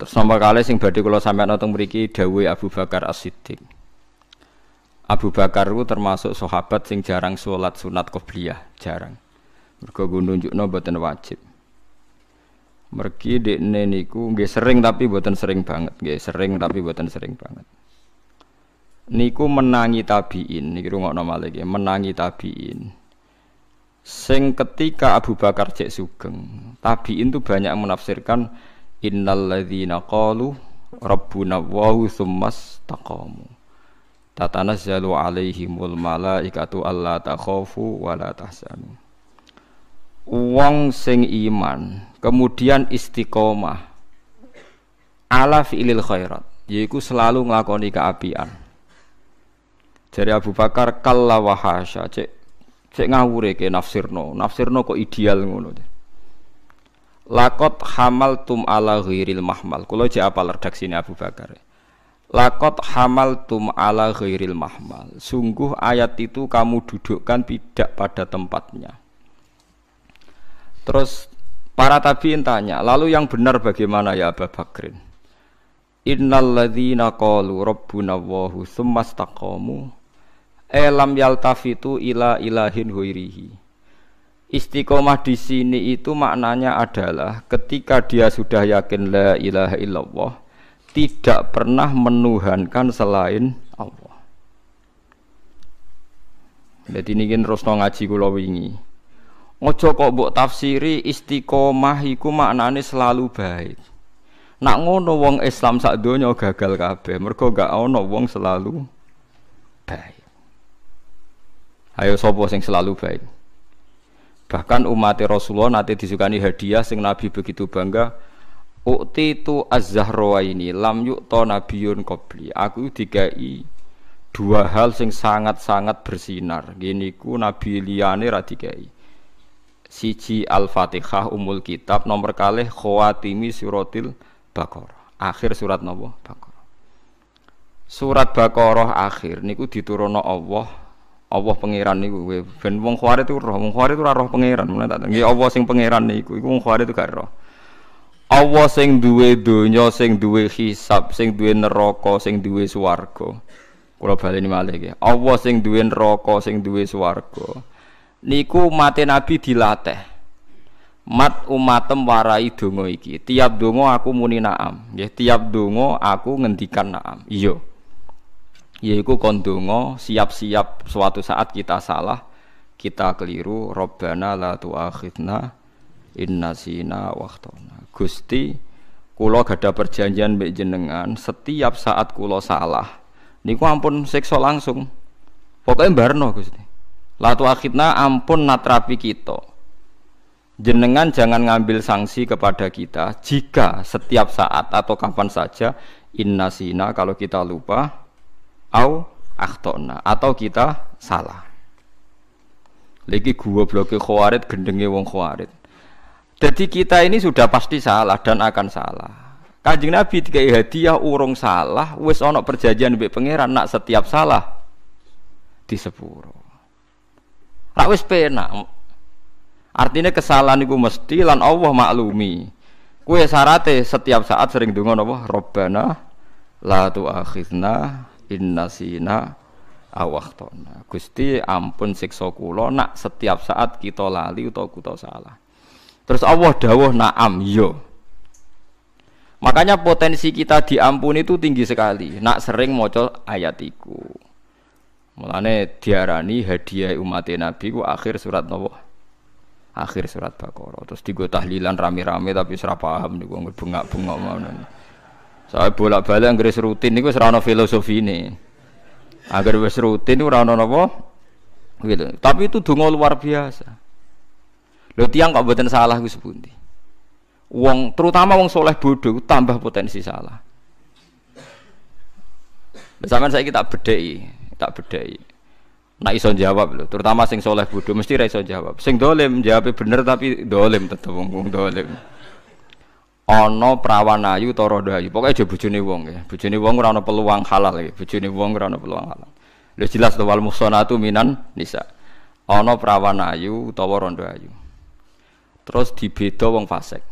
Terus nomor kali sing badhe kula sampeyan nonton mriki dawuhe Abu Bakar As-Siddiq. Abu Bakar itu termasuk sahabat sing jarang sholat sunat qobliyah, jarang. Mergo nunjukno buatan wajib. Mergi dekne niku nggih sering tapi buatan sering banget, nggih sering tapi buatan sering banget. Niku menangi tabiin, niki rungokno malih nggih, menangi tabiin. Sing ketika Abu Bakar cek sugeng, tabiin tuh banyak menafsirkan innalladzina qalu rabbuna wahu summas taqamu tatanazzalu alaihimul malaikatu alla takhafu wa la tahzanu wong sing iman kemudian istiqomah ala fi'lil khairat yaitu selalu nglakoni keapian dari Abu Bakar kalla wahasha cek cek ngawure ke nafsirno nafsirno kok ideal ngono Lakot hamal tum ala ghairil mahmal. Kulo je apal sini Abu Bakar. Lakot hamal tum ala ghairil mahmal. Sungguh ayat itu kamu dudukkan tidak pada tempatnya. Terus para tabiin tanya, lalu yang benar bagaimana ya Abu Bakrin? Innal ladzina qalu rabbuna Allahu tsumma istaqamu elam yaltafitu ila ilahin ghairihi. Istiqomah di sini itu maknanya adalah ketika dia sudah yakin la ilaha illallah, tidak pernah menuhankan selain Allah. Jadi ini kan Rosno ngaji kula wingi. Ojo kok mbok tafsiri istiqomah iku maknane selalu baik. Nak ngono wong Islam sak donya gagal kabeh, mergo gak ono wong selalu baik. Ayo sapa sing selalu baik? Bahkan umat Rasulullah nanti disukani hadiah sing Nabi begitu bangga. Ukti tu azharwa ini lam yukto nabiun kopi Aku dikai dua hal sing sangat-sangat bersinar. Gini ku nabi liane radikai. Siji Al-Fatihah umul kitab nomor kalih khawatimi suratil bakor. Akhir surat nopo? bakor. Surat bakoroh akhir niku diturunno Allah Allah pangeran niku kowe ben wong khawarij itu roh, wong khawarij itu ora roh pangeran. Mulane tak nggih ya Allah sing pangeran niku iku wong khawarij itu gak roh. Allah sing duwe donya, sing duwe hisab, sing duwe neraka, sing duwe swarga. Kula baleni malih iki. Allah sing duwe neraka, sing duwe swarga. Niku mate Nabi dilatih. Mat umatem warai donga iki. Tiap donga aku muni naam, nggih tiap donga aku ngendikan naam. Iya. Yaitu kondungo siap-siap suatu saat kita salah kita keliru robbana la tuakhidna inna sina waktona gusti kulo gada perjanjian baik jenengan setiap saat kulo salah niku ampun sekso langsung pokoknya barno gusti la tuakhidna ampun natrapi kita jenengan jangan ngambil sanksi kepada kita jika setiap saat atau kapan saja inna sina kalau kita lupa au akhtona atau kita salah lagi gua bloke khawarit gendenge wong khawarit jadi kita ini sudah pasti salah dan akan salah kanjeng nabi tiga hadiah urung salah wes onok perjanjian bik pangeran nak setiap salah di sepuro Rak wes pena artinya kesalahan itu mesti lan Allah maklumi kue sarate setiap saat sering dungo Allah. robbana la tuakhidna inna sina awaktona. Gusti ampun siksa kula nak setiap saat kita lali atau kita salah. Terus Allah dawuh na'am yo. Makanya potensi kita diampuni itu tinggi sekali. Nak sering maca ayatiku, Mulane diarani hadiah umat Nabi ku akhir surat Nabi akhir surat Baqarah. Terus digo tahlilan rame-rame tapi serapa paham niku bengak-bengok ngono. Saya bolak-balik nggris rutin niku wis filosofi ini. Agar wis rutin ora ana napa? Gitu. Tapi itu donga luar biasa. Lho tiang kok mboten salah gue sepundi. Wong terutama uang soleh bodoh tambah potensi salah. Zaman saya kita bedai, tak bedai. Nak ison jawab loh, terutama sing soleh bodoh mesti ra iso jawab. Sing dolim jawabnya bener tapi dolim tetep uang dolim. Ono prawan ayu ta rada ayu pokoke aja bojone wong ya bojone wong ora peluang halal ya bojone wong ora peluang halal lho jelas to wal muhsanatu minan nisa ana prawan ayu utawa rada ayu terus dibeda wong fasik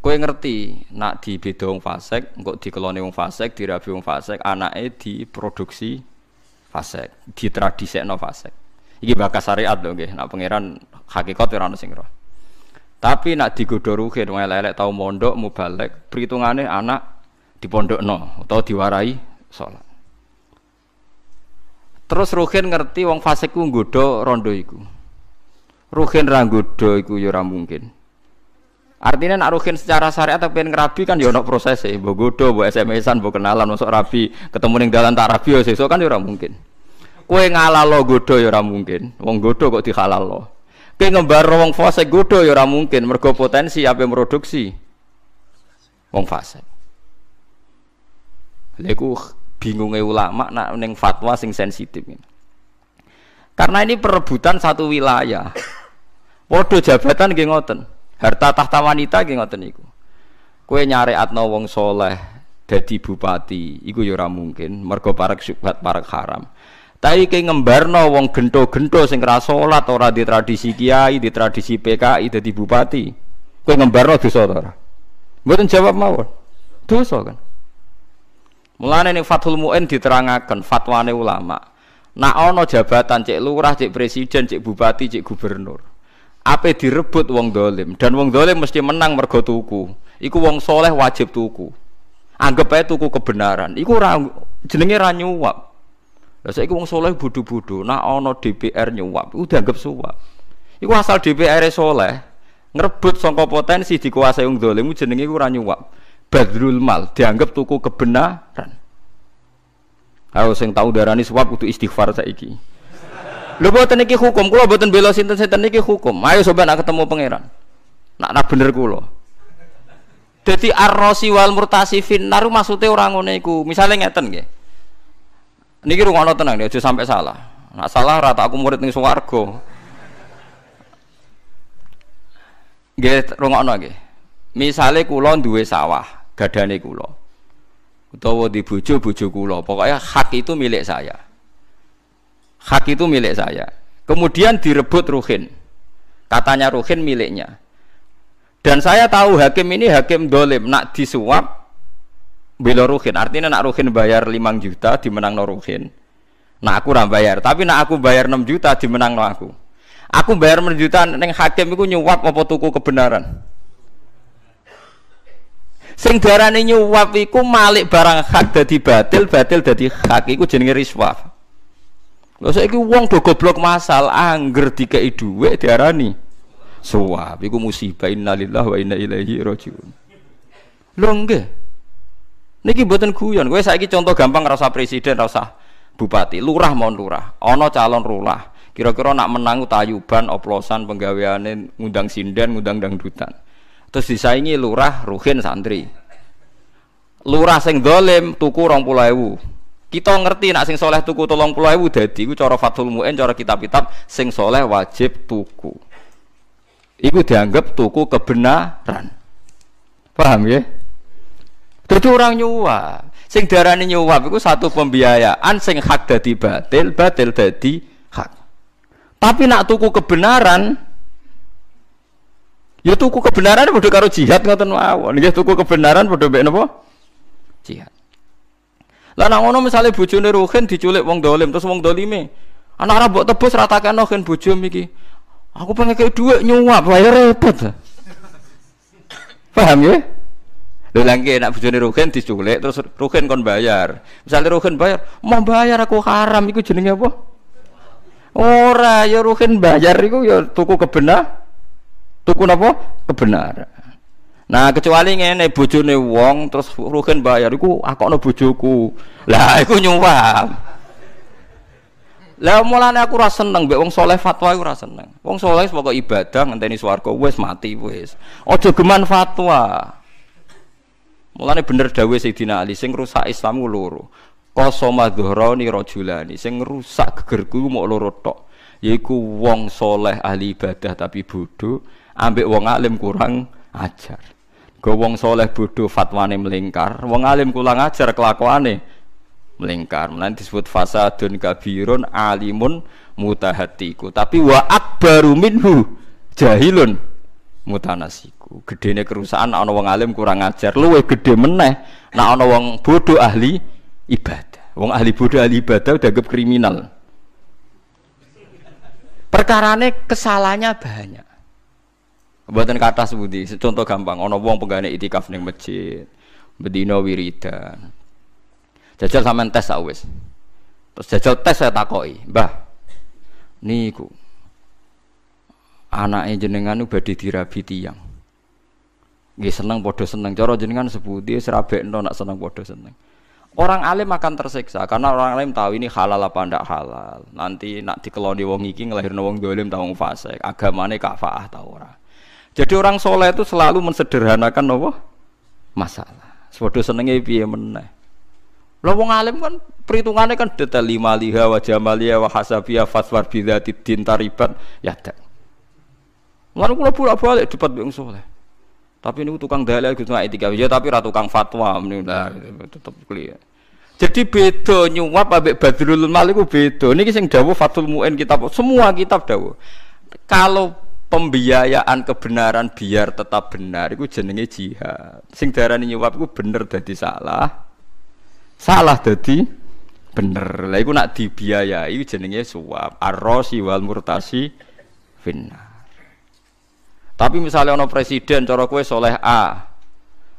kowe ngerti nak dibeda wong fasek fasik engko dikelone wong fasek fasik dirabi wong fasik anake diproduksi fasik ditradisekno fasik iki bakas syariat lho nggih nak pangeran hakikat ora ana sing roh tapi nak digodho ruhin wae lelek tau mondok balik perhitungannya anak di pondok no atau diwarai sholat Terus Ruhin ngerti wong faseku ku nggodha rondo iku. Ruhin ra iku ya mungkin. Artinya nak Ruhin secara syariat tapi rabi kan ya ono proses e, mbok godo, mbok SMS-an, mbok kenalan, masuk rabi, ketemu ning dalan tak rabi ya sesuk kan ya mungkin. kue ngalalo lo ya ora mungkin. Wong godo kok lo. Kowe ngembar wong fase gudo, ya ora mungkin mergo potensi apa produksi wong fase. Lha iku bingunge ulama nak ning fatwa sing sensitif ini. Karena ini perebutan satu wilayah. Podo jabatan nggih ngoten. Harta tahta wanita nggih ngoten Kue Kowe atno wong soleh dadi bupati, iku ya ora mungkin mergo parek syubhat parek haram. Tapi kayak ngembarno wong gento-gento sing ora salat di tradisi kiai, di tradisi PKI di bupati. Kowe ngembarno no ta ora? Bukan jawab mawon. Dosa kan. Mulane fatul Fathul Muin diterangaken fatwane ulama. Nak ono jabatan cek lurah, cek presiden, cek bupati, cek gubernur. Apa direbut wong dolim dan wong dolim mesti menang mergo tuku. Iku wong soleh wajib tuku. Anggap aja tuku kebenaran. Iku jenenge ranyuwak. Lah saiki wong saleh bodho-bodho, nah ana DPR nyuwap, iku dianggap suap. Iku asal DPR e soleh, ngrebut sangka potensi dikuasai wong dolim jenenge iku ora nyuwap. Badrul mal dianggap tuku kebenaran. Kalau sing tau darani suap kudu istighfar saiki. Lho boten iki hukum, kula boten bela sinten-sinten iki hukum. Ayo sobat nak ketemu pangeran. Nak nak bener kula. Dadi arrosi wal murtasi finnar maksude orang ngene iku. Misale ngeten nggih. Niki rungono tenang aja sampai salah. Nak salah rata aku murid ning swarga. Nggih rungono nggih. Misale kula duwe sawah, gadane kula. Utawa di bojo bojo kula. Pokoknya hak itu milik saya. Hak itu milik saya. Kemudian direbut Ruhin. Katanya Ruhin miliknya. Dan saya tahu hakim ini hakim dolim, nak disuap bela ruhin artinya nak ruhin bayar 5 juta dimenang no ruhin nah aku orang bayar tapi nak aku bayar enam juta dimenang no aku aku bayar 6 juta neng hakim itu nyuap apa tuku kebenaran sing darane nyuap iku malik barang hak dadi batil batil dadi hak iku jenenge riswah Lha saiki wong do goblok masal angger dikeki dhuwit diarani suap iku musibah innalillahi wa inna ilaihi rajiun. Lho nggih. Niki buatan guyon. Gue saiki contoh gampang rasa presiden, rasa bupati, lurah mau lurah, ono calon lurah. Kira-kira nak menang tayuban, oplosan, penggaweane, ngundang sinden, ngundang dangdutan. Terus disaingi lurah, ruhin santri. Lurah sing dolim, tuku rong pulau Kita ngerti nak sing soleh tuku tolong pulau ewu dadi. Gue cara fatul mu'en, cara kitab-kitab, sing soleh wajib tuku. Iku dianggap tuku kebenaran. Paham ya? Jadi orang nyuwah, Sing darani nyuap itu satu pembiayaan sing hak dadi batil, batil dadi hak. Tapi nak tuku kebenaran ya tuku kebenaran bodoh karo jihad ngoten mawon. Nggih ya tuku kebenaran bodoh mek napa? Jihad. Lah nak ngono misale bojone Ruhin diculik wong dolim terus wong dolime anak ra mbok tebus ratakan Ruhin bojo iki. Aku pengen kayak dua nyuwah, wae ya repot. Paham ya? Lho lagi enak bojone rugen diculik terus rugen kon bayar. Misalnya rugen bayar, mau bayar aku haram iku jenenge apa? Ora, ya rugen bayar iku ya tuku kebenar. Tuku apa kebenar Nah, kecuali ngene bojone wong terus rugen bayar iku no bujuku Lah iku nyuwam. Lah mulane aku rasa seneng mbek wong soleh fatwa iku rasa seneng. Wong soleh pokoke ibadah ngenteni swarga wis mati wis. Aja geman fatwa. Mulane bener dawuh Sayyidina Ali sing rusak Islam loro. Qasama dhuhrani rajulani sing rusak gegerku mok loro tok. Yaiku wong soleh ahli ibadah tapi bodoh, ambek wong alim kurang ajar. Go wong soleh bodoh fatwane melingkar, wong alim kurang ajar kelakuane melingkar. Mulane disebut fasadun kabirun alimun mutahatiku. Tapi wa akbaru minhu jahilun mutanasik aku gedene kerusakan ana wong alim kurang ajar luwe gede meneh nek ana wong bodoh ahli ibadah wong ahli bodoh ahli ibadah udah kriminal perkarane kesalahannya banyak buatan kata sebudi contoh gampang ana wong pegane itikaf ning masjid bedino wiridan jajal sampean tes awes. terus jajal tes saya takoi mbah niku anaknya jenengan badhe dirabi tiang gih seneng bodoh seneng. coro jenengan sebuti no nak seneng bodoh seneng. Orang alim akan tersiksa karena orang alim tahu ini halal apa ndak halal. Nanti nak dikeloni wong iki ngelahirno wong dolim tahu agama agamane kafaah tahu orang Jadi orang soleh itu selalu mensederhanakan apa? masalah. Sepodo senengnya piye meneh. lo wong alim kan perhitungannya kan detail lima liha wajah malia wa hasabiyah fatwar bidzati din taribat ya tak. lalu kalau pura balik dapat bingung soleh. Tapi ini tukang dalil gitu nggak etika ya tapi ratu tukang fatwa nah, tetap kuliah. Jadi beda nyuap abek Badrul Mal itu beda. ini sing dawo fatul muen kitab semua kitab dawo Kalau pembiayaan kebenaran biar tetap benar itu jenenge jihad. Sing darani nyuap itu bener jadi salah. Salah jadi bener. Lah iku nak dibiayai jenenge suap. Arrosi wal murtasi finna. Tapi misalnya ono presiden cara kue soleh A,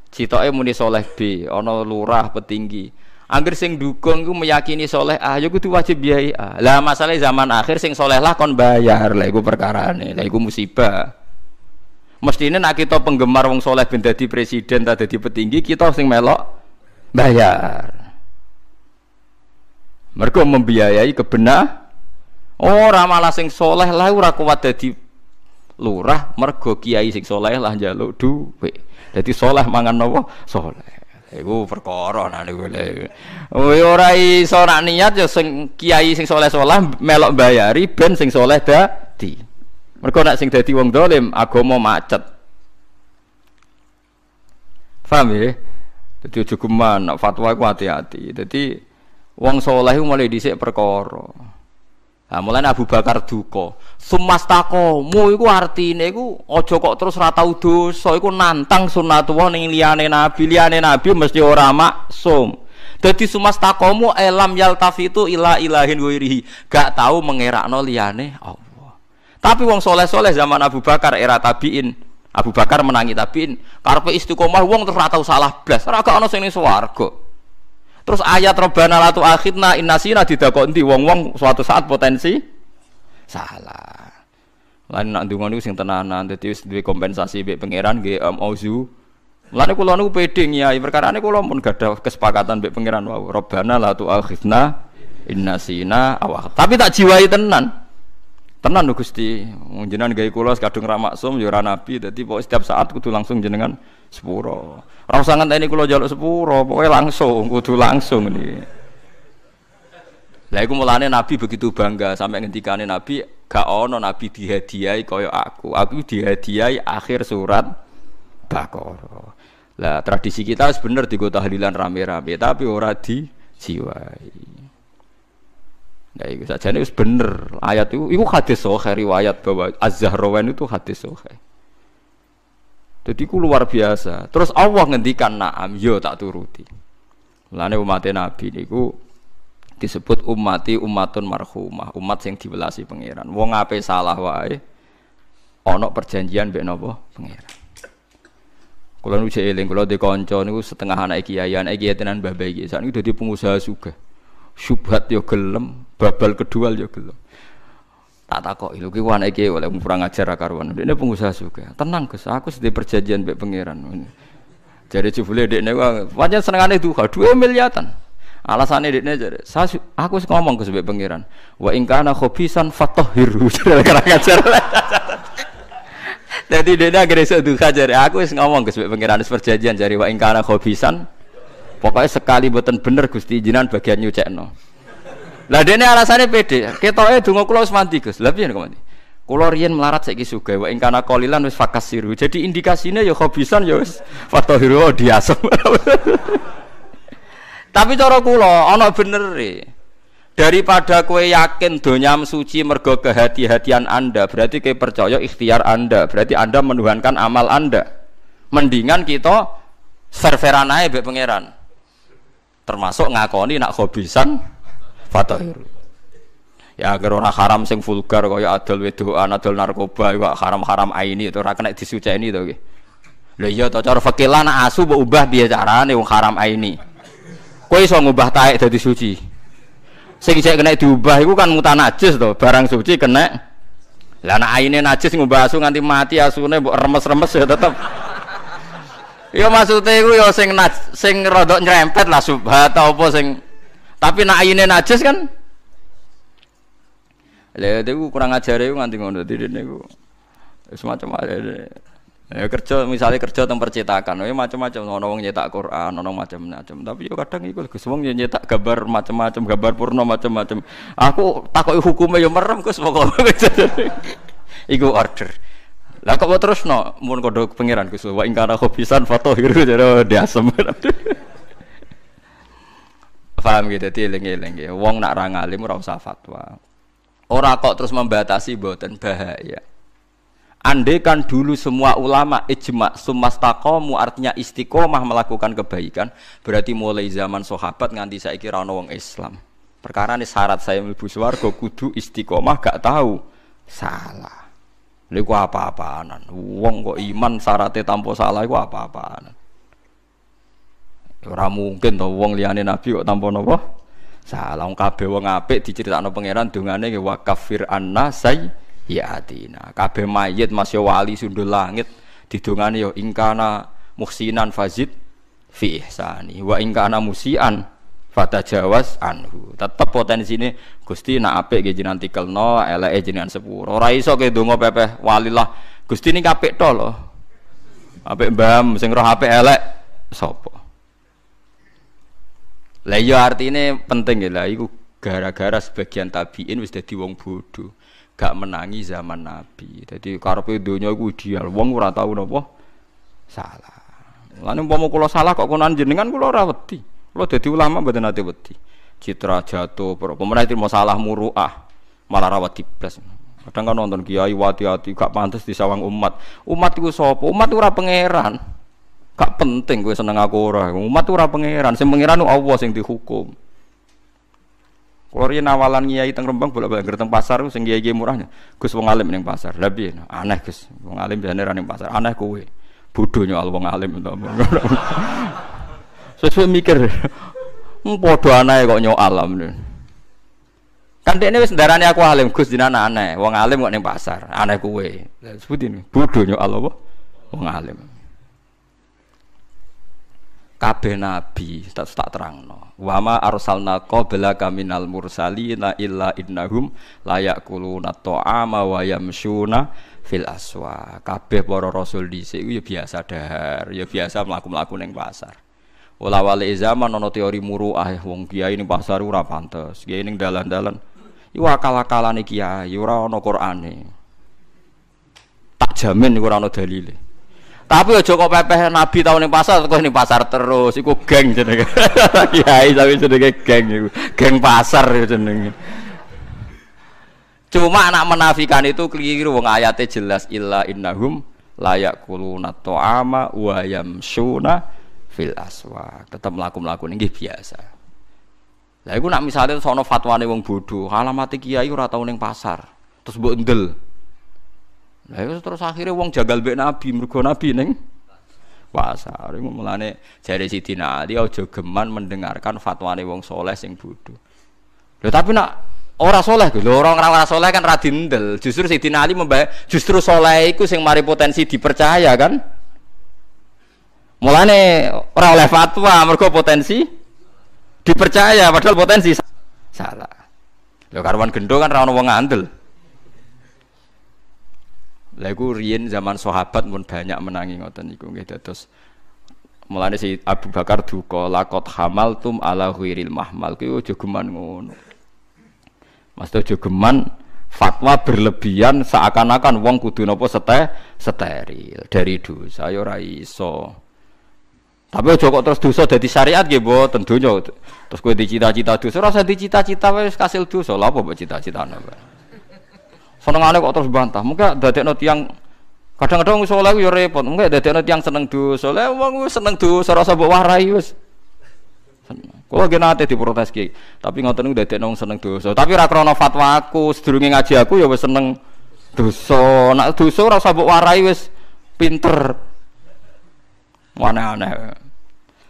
citoke muni soleh B, ono lurah petinggi. Angger sing dukung iku meyakini soleh A, ya kudu wajib biayi A. Lah masalah zaman akhir sing soleh lah kon bayar, lah iku perkarane, lah iku musibah. Mestine nak kita penggemar wong soleh ben dadi presiden ta dadi petinggi, kita sing melok bayar. Mergo membiayai kebenah. oh, ramalah sing soleh lah ora kuat dadi lurah mergo kiai sing soleh lah jaluk duwe. jadi soleh mangan nopo? Soleh. Iku perkara nang niku Woi oh, ya ora iso nak niat ya sing kiai sing soleh-soleh melok bayari ben sing soleh dadi. Mergo nak sing dadi wong dolim mau macet. Paham ya? Dadi nak fatwa ku hati-hati. Dadi wong soleh mulai disik perkara. Nah, mulai Abu Bakar Duko, Sumastakomu iku artine iku aja kok terus rata udus, so iku nantang sunnatullah ning liane nabi, liane nabi mesti ora Jadi sumastako sumastakomu elam yaltaf itu ilah ilahin wirihi. Gak tau no liane, Allah. Tapi wong soleh-soleh zaman Abu Bakar era tabiin, Abu Bakar menangi tabiin, Karpe istiqomah wong terus rata usalah salah blas, ora ono sini sing ning Terus ayat robana latu akhidna sina didakok nanti wong-wong suatu saat potensi salah. Lan nak ndonga niku sing tenanan dadi wis kompensasi mbek pangeran nggih Om Auzu. Lan kula peding pede ini aku lalu pun gak ada kesepakatan mbek pangeran wau. Robbana latu akhidna sina awak. Tapi tak jiwai tenan tenan lho Gusti jenengan gawe kula kadung ra maksum ya ora nabi dadi pokoke setiap saat kudu langsung jenengan sepuro ora usah ngenteni kula njaluk sepuro pokoke langsung kudu langsung ini lah iku mulane nabi begitu bangga sampai ngendikane nabi gak ono nabi dihadiahi kaya aku aku dihadiahi akhir surat Baqarah lah tradisi kita di kota halilan rame-rame tapi ora di jiwai Nah, itu saja ini bener. Ayat itu, itu hadis soh riwayat bahwa Az-Zahrawan itu hadis sohe. Jadi itu luar biasa. Terus Allah ngendikan na'am, yo tak turuti. Mulane umat Nabi niku disebut umati umatun marhumah, umat sing diwelasi pangeran. Wong ape salah wae ana perjanjian mbek napa pangeran. Kula nu cek eling kula dikanca niku setengah anak kiai, anak kiai tenan iki, bayi. Saiki dadi pengusaha sugih. Subhat yo gelem, Babal kedua ya gitu Tak tak kok ilu kewan iki oleh kurang ajar karuan. ini pengusaha juga. Tenang Gus, aku sedih perjanjian mbek pangeran. Jadi jebule dekne wajan aja duha dua miliatan. Alasannya dia jadi, saya aku ngomong ke mbek pangeran. Wa in kana khobisan jadi Jadi dia nih agresif duka jadi aku ngomong ke pangeran, pengiran perjanjian jadi wa ingkara hobisan. Pokoknya sekali buatan bener gusti jinan bagian nyucek no. Lah dene alasane pede. Ketoke donga kula wis mandi, Gus. Lah piye kok mandi? Kula riyen melarat saiki sugih wa ing kana kolilan wis fakasiru. Jadi indikasinya ya khobisan ya wis fatahiru diasem. Tapi cara kula ana bener e. Daripada kue yakin donyam suci mergo kehati-hatian Anda, berarti kue percaya ikhtiar Anda, berarti Anda menuhankan amal Anda. Mendingan kita fair-fairan be pangeran. Termasuk ngakoni nak hobisan fatahir ya agar orang haram sing vulgar kaya adol wedoan adol narkoba iwak ya haram-haram aini itu ora kena disuceni to nggih lho iya to cara asu mbok ubah piye carane wong haram aini kowe iso ngubah taek dadi suci sing isih kena diubah iku kan mutan najis to barang suci kena lah anak aini najis ngubah asu nganti mati asune mbok remes-remes ya tetep Ya maksudnya itu ya sing sing rodok nyerempet lah subhat apa sing tapi nak ayune najis kan? Lha ya, itu kurang ajar ya nganti ngono dadi niku. Ya, semacam ada. Ya. ya kerja misalnya kerja tentang percetakan, ya macam-macam ono wong nyetak Quran, ono macam-macam. Tapi yo kadang iku Gus wong nyetak gambar macam-macam, gambar purna macam-macam. Aku takut hukumnya yo merem Gus pokoke. iku order. Lah kok terus no mun kodok pangeran Gus wa foto khobisan jadi dia diasem. Paham gitu, tiling-tiling ya. Wong nak rangali ngalim rasa usah fatwa. orang kok terus membatasi buatan bahaya. Andai kan dulu semua ulama ijma sumastakomu artinya istiqomah melakukan kebaikan, berarti mulai zaman sahabat nganti saya kira wong Islam. Perkara ini syarat saya mlebu swarga kudu istiqomah gak tahu salah. ini apa apaan Wong kok iman syaratnya tanpa salah itu apa apaan Ora mungkin to wong liyane nabi kok tanpa napa? Salah wong kabeh wong apik diceritakno pangeran dongane ki wakafir anna say yatina. Kabeh mayit masih ya wali sundul langit didongane yo ya, ingkana muhsinan fazid fi ihsani wa ingkana musian fatajawas anhu. Tetep potensi ini Gusti nak apik nggih jenengan tikelno, eleke jenengan sepuro. Ora iso ke dungo pepe walilah. Gusti ini apik to ape Apik mbam sing roh apik elek sapa? Lah iya artine penting ya lah iku gara-gara sebagian tabiin wis dadi wong bodoh. Gak menangi zaman Nabi. Jadi karepe donya iku ideal. Wong ora tau napa salah. Lan umpama kula salah kok konan jenengan kula ora wedi. Kula dadi ulama mboten ate wedi. Citra jatuh, pemerintah mau salah muruah malah rawat plus. Kadang kan nonton kiai wati-hati gak pantas di sawang umat. Umat iku sapa? Umat ora pangeran. Gak penting gue seneng aku ora. Umat ora pangeran, sing pangeran Allah sing dihukum. Kalau riyen awalan kiai teng Rembang boleh balik teng pasar sing kiai murahnya. Gus wong alim ning pasar. lebih Aneh Gus, wong alim biasane ra pasar. Aneh kowe. Bodohnya al wong alim to. Sesuai mikir. Hmm, Podo aneh kok nyok alam. Kan dekne ini ndarani aku alim, Gus dina aneh. Wong alim kok pasar. Aneh kowe. Sebutin bodohnya al wong alim kabeh nabi tak tak terangno wa ma arsalna qabla kaminal mursalina illa innahum layak kuluna ta'ama wa yamshuna fil aswa kabeh para rasul dhisik ya biasa dahar ya biasa mlaku-mlaku ning pasar wala wali zaman ono teori muruah wong kiai ning pasar ora pantes kiai ning dalan-dalan iwakala akal-akalane kiai ora ana qur'ane tak jamin ora ana dalile tapi ya kok pepeh Nabi tahun ning pasar kok ini pasar terus iku geng jenenge. Kiai tapi jenenge geng iku. Geng pasar ya jenenge. Cuma anak menafikan itu keliru wong ayate jelas illa innahum layak kuluna ta'ama wa yamsuna fil aswa. Tetap melakukan melakukan ini biasa. Lah iku nak misalnya sono fatwane wong bodoh, alamate kiai ora tau ning pasar, terus mbok ndel. Lah terus akhirnya wong jagal mbek Nabi, mergo Nabi ning puasa Iku mulane jare Sidina Ali aja geman mendengarkan fatwane wong soleh sing bodho. Lho tapi nak ora soleh lho orang ora soleh kan radindel justru Sidina Ali membahas justru soleh itu sing mari potensi dipercaya kan mulane ora oleh fatwa mergo potensi dipercaya padahal potensi salah lho karuan gendo kan ra ono wong ngandel Lagu Rien zaman sahabat pun banyak menangi ngoten niku nggih dados mulane si Abu Bakar duka lakot hamal tum ala huiril mahmal kuwi jogeman ngono. Mas tuh geman fatwa berlebihan seakan-akan wong kudu nopo sete steril dari dosa ya ora iso. Tapi aja terus dosa dadi syariat nggih boh tentunya Terus kowe dicita-cita dosa ora usah dicita-cita wis kasil dosa. Lha apa mbok cita-citane? senengane kok terus bantah. Muga not yang kadang-kadang usah lagi yo repot. Muga not yang seneng Soalnya emang gue seneng tuh. rasa mbok warai wis. Kalau gak nate diprotes ki. tapi ngoten niku dadek nong seneng duso Tapi rakrono fatwa fatwaku, sedurungi ngaji aku ya wes seneng duso Nak duso ora usah warai wes pinter. Aneh-aneh.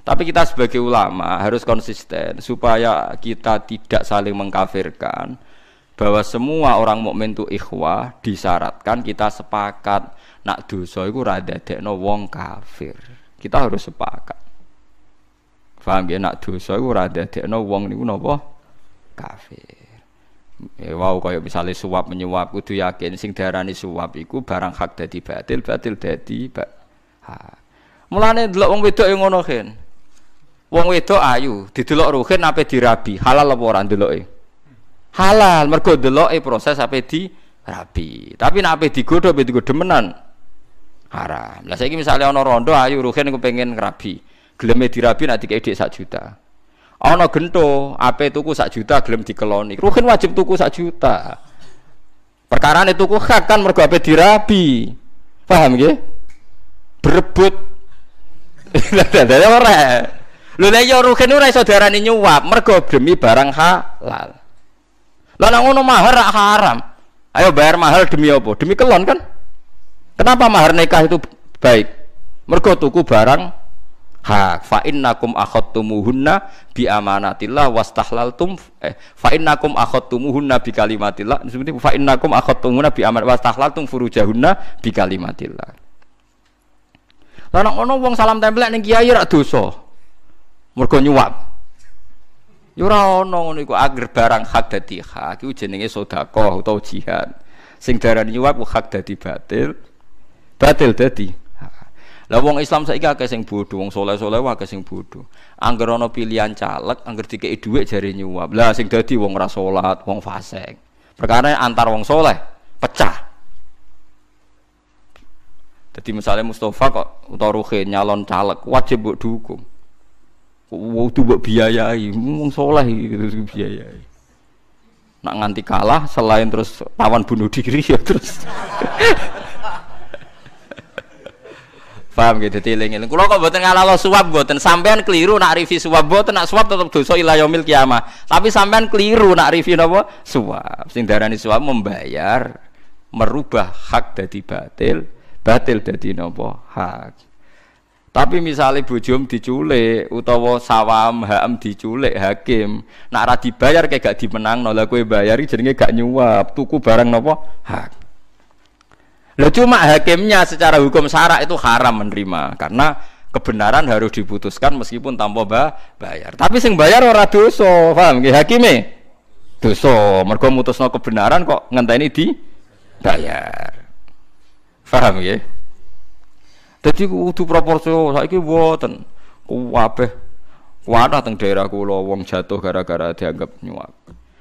Tapi kita sebagai ulama harus konsisten supaya kita tidak saling mengkafirkan bahwa semua orang mukmin itu ikhwah disyaratkan kita sepakat nak dosa itu rada no wong kafir. Kita harus sepakat. Paham ya nak dosa itu rada no wong ini napa kafir. eh wow kayak misalnya suap menyuap kudu yakin sing darani suap iku barang hak dadi batil, batil dadi ba Mulane delok wong wedok ngono kan. Wong wedok ayu, didelok ruhin apa dirabi, halal apa ora eh halal mergo deloke proses ape di rapi tapi nek ape digodho ape digodho menan haram lah saiki misalnya ana rondo ayu ruhen aku pengen rabi geleme dirabi nek dikek dik sak juta ana gento ape tuku sak juta gelem dikeloni ruhen wajib tuku sak juta perkara itu tuku hak kan mergo ape dirabi paham nggih berebut lha ora lho nek yo iya, ruhen ora iso diarani nyuap mergo demi barang halal Lanang ono ngono mahar rak haram. Ayo bayar mahal demi apa? Demi kelon kan? Kenapa mahar nikah itu baik? Mergo tuku barang hak. Fa innakum akhadtumuhunna bi amanatillah wastahlaltum eh fa innakum akhadtumuhunna bi kalimatillah. disebut fa innakum akhadtumuhunna bi amanat wastahlaltum furujahunna bi kalimatillah. Lah nek ono wong salam tempel ning kiai rak dosa. Mergo nyuwak. Yura ora ngono iku agar barang hak dadi hak iku jenenge sedekah utawa jihad. Sing darani nyuwap hak dadi batil. Batil dadi Lah wong Islam saiki akeh sing bodho, wong saleh-saleh akeh sing bodho. Angger ana pilihan caleg, angger dikeki dhuwit jare nyuwap. Lah sing dadi wong ora salat, wong fasik. Perkara antar wong soleh pecah. Jadi misalnya Mustafa kok utawa Ruhin nyalon caleg wajib buat dukung. Wau tuh buat biayai, ngomong soleh gitu biayai. Nak nganti kalah selain terus tawan bunuh diri ya terus. Paham gitu tiling tiling. kau kok mboten ngalalo suap buatin Sampean keliru nak rivi suap buatin nak suap tetap dosa ilayomil kiamah. Tapi sampean keliru nak rivi nopo Suap. Sing darani suap membayar merubah hak dari batil, batil dari nopo Hak. Tapi misalnya bujum diculik utawa sawam ham diculik hakim, nak ra dibayar kayak gak dimenang, nolak kue bayari jadinya gak nyuap, tuku barang nopo hak. Lo cuma hakimnya secara hukum syara itu haram menerima karena kebenaran harus diputuskan meskipun tanpa ba bayar. Tapi sing bayar ora dosa, paham nggih hakime? Dosa, mergo mutusno kebenaran kok ngenteni di bayar. Paham nggih? Jadi kudu proporsional. Saiki mboten. Kabeh kuwadah teng daerah kula wong jatuh gara-gara dianggap nyuap.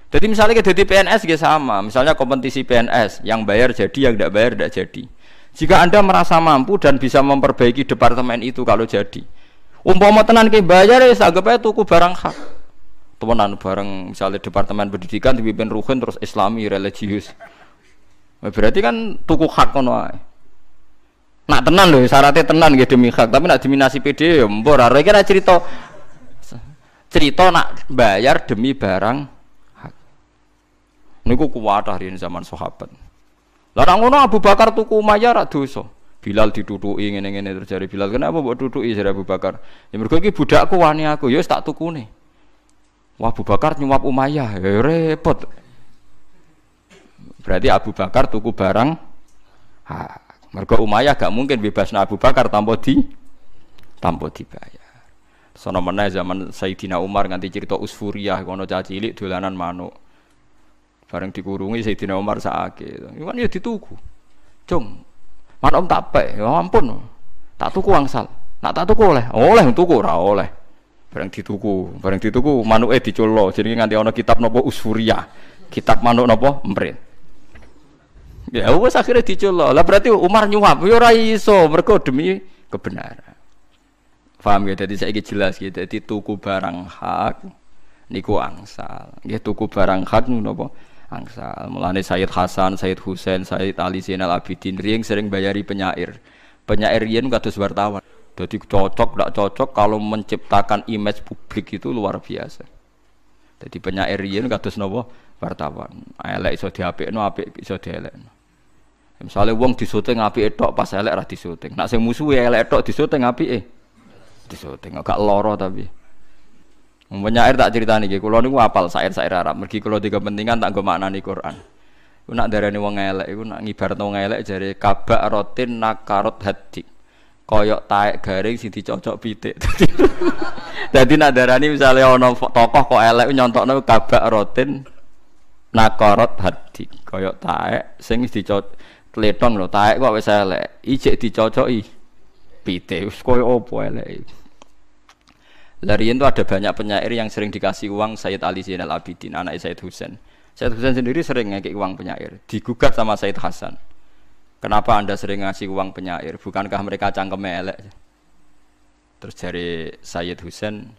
Jadi misalnya kita jadi PNS juga sama. Misalnya kompetisi PNS yang bayar jadi, yang tidak bayar tidak jadi. Jika anda merasa mampu dan bisa memperbaiki departemen itu kalau jadi, umpama tenan ke bayar ya agak bayar tuku barang hak. Temenan barang, misalnya departemen pendidikan dipimpin Ruhin terus Islami religius. Nah, berarti kan tuku hak kono nak tenan loh syaratnya tenan gitu demi hak tapi nak demi PD ya mbor arah kira cerita cerita nak bayar demi barang hak niku kuat hari ini zaman sahabat larang ngono Abu Bakar tuku Umayyah rak dosa Bilal ingin ingin ingin terjadi Bilal kenapa buat duduk jare Abu Bakar ya mergo ini budakku wani aku ya tak tuku nih. Wah Abu Bakar nyuap Umayyah ya, repot berarti Abu Bakar tuku barang hak Mergo Umayyah gak mungkin bebas Abu Bakar tanpa di tanpa dibayar. Sono meneh zaman Sayyidina Umar nganti cerita Usfuriyah kono caci cilik dolanan manuk. Bareng dikurungi Sayyidina Umar sakake. Iwan ya dituku. Cung. Manuk tak pek, ya ampun. Tak tuku angsal. Nak tak tuku oleh, oleh tuku ora oleh. Bareng dituku, bareng dituku manuke diculno. Jadi nganti ana kitab napa Usfuriyah. Kitab manuk napa? Mrit. Ya oh, wes akhirnya diculok. Lah berarti Umar nyuap Yo ya, ora iso demi kebenaran. Faham ya? Jadi saya jelas gitu. Jadi tuku barang hak niku angsal. ya tuku barang hak nu nopo Angsal. Mulane Sayyid Hasan, Sayyid Husain, Sayyid Ali Zainal Abidin rieng sering bayari penyair. Penyair riyen kados wartawan. Jadi cocok tidak cocok kalau menciptakan image publik itu luar biasa. Jadi penyair riyen kados napa wartawan. Elek iso diapikno, apik iso dielekno. Misalnya wong disuting api etok pas elek rah disuting. Nak sing musuh ya elek etok disuting api eh. Disuting agak loro tapi. air tak cerita nih, kalau nih apal sair sair Arab. Mergi kalau tiga pentingan tak gue maknani Quran. Gue nak darah nih wong elek, gue nak ngibar wong elek jadi kabak rotin nak karot hati. Koyok taek garing sih dicocok pitik. Jadi nak darah nih misalnya ono tokoh kok elek nyontok nih kabak rotin nak karot hati. Koyok taek sing dicocok Kleton lho, taek kok wis elek. Ijek dicocoki. Pite wis koyo opo elek. Larian itu ada banyak penyair yang sering dikasih uang Sayyid Ali Zainal Abidin, anak Sayyid Husain. Sayyid Husain sendiri sering ngekek uang penyair, digugat sama Sayyid Hasan. Kenapa anda sering ngasih uang penyair? Bukankah mereka cangkem elek? Terus dari Sayyid Husain,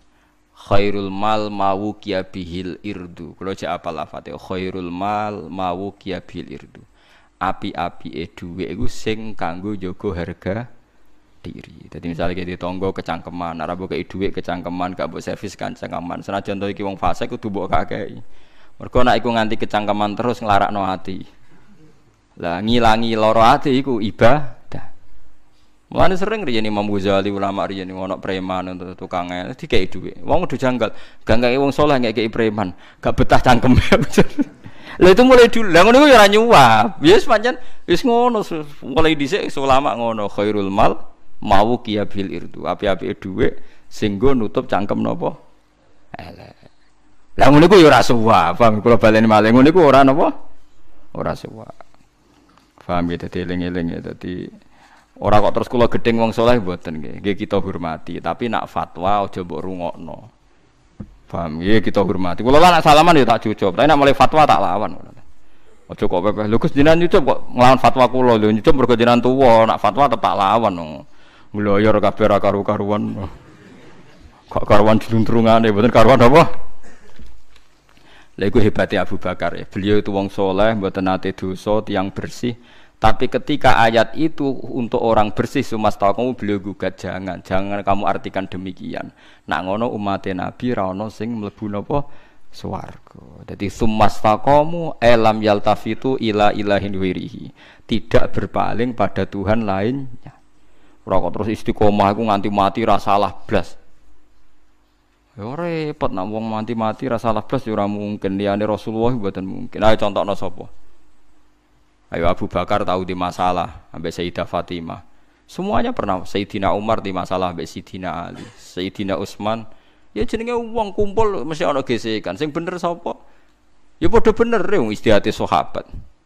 khairul mal mawu kia irdu. Kalau jauh apa lafadznya? Khairul mal mawu kia irdu api-apike dhuwit iku sing kanggo jaga harga diri. Jadi misalnya kita tonggo kecangkeman, arah buka duit kecangkeman, gak buat servis kan kecangkeman. Sana contoh iki wong fase kudu tubuh kakei. Mereka nak iku nganti kecangkeman terus ngelarak no hati. Lah ngilangi loro hati iku iba Mulane sering riyen Imam Ghazali ulama riyen ono preman untuk tukang el dikei dhuwit. Wong kudu janggal, gak ngeki wong saleh ngeki preman, gak betah cangkem. Lha itu mulai dulu. Lah ngono iku ya ora nyuap. Ya pancen wis ngono mulai dhisik ulama ngono khairul mal mau kiyabil irdu. Api-api dhuwit sing nutup cangkem napa? Elek. Lah ngono iku ya ora suwap. Paham ya? kula baleni malih ngono iku ora napa? Ora suwap. Paham ya dadi eling-eling ya dadi Orang kok terus kula gedeng wong soleh mboten nggih. Nggih kita hormati, tapi nak fatwa aja mbok rungokno. Paham? Nggih kita hormati. Kula lah nak salaman ya tak cucup, tapi nak mulai fatwa tak lawan. Aja kok pepeh. Lho Gus jenengan cucup kok nglawan fatwa kula. Lho cucup mergo jenengan tuwa, nak fatwa tetap lawan. Oh, ngloyor kabeh ra karu-karuan. Kok karuan diluntrungane mboten karuan apa? Lha iku hebate Abu Bakar ya. Beliau itu wong soleh, mboten nate dosa, tiang bersih, tapi ketika ayat itu untuk orang bersih sumas tahu kamu beliau gugat jangan, jangan kamu artikan demikian. Nak ngono umatin Nabi rano sing mlebu nopo swarga. Jadi sumas kamu elam yaltafitu ila ilahin wirihi. Tidak berpaling pada Tuhan lainnya. Rokok terus istiqomah aku nganti mati rasalah blas. Ya repot nak wong mati-mati rasalah blas ya ora mungkin liyane Rasulullah mboten mungkin. Ayo contohno sapa? Ayo Abu Bakar tahu di masalah sampai Sayyidah Fatimah. Semuanya pernah Sayyidina Umar di masalah sampai Sayyidina Ali, Sayyidina Utsman. Ya jenenge uang kumpul mesti ana gesekan. Sing bener sapa? Ya padha bener ya wong istihati sahabat.